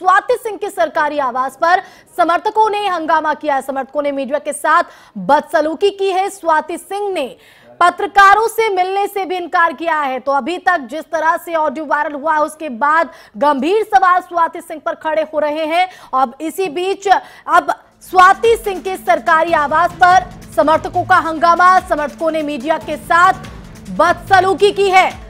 स्वाति सिंह के सरकारी आवास पर समर्थकों ने हंगामा किया है समर्थकों ने मीडिया के साथ बदसलूकी की है स्वाति सिंह ने पत्रकारों से मिलने से भी इनकार किया है तो अभी तक जिस तरह से ऑडियो वायरल हुआ है उसके बाद गंभीर सवाल स्वाति सिंह पर खड़े हो रहे हैं अब इसी बीच अब स्वाति सिंह के सरकारी आवास पर समर्थकों का हंगामा समर्थकों ने मीडिया के साथ बदसलूकी की है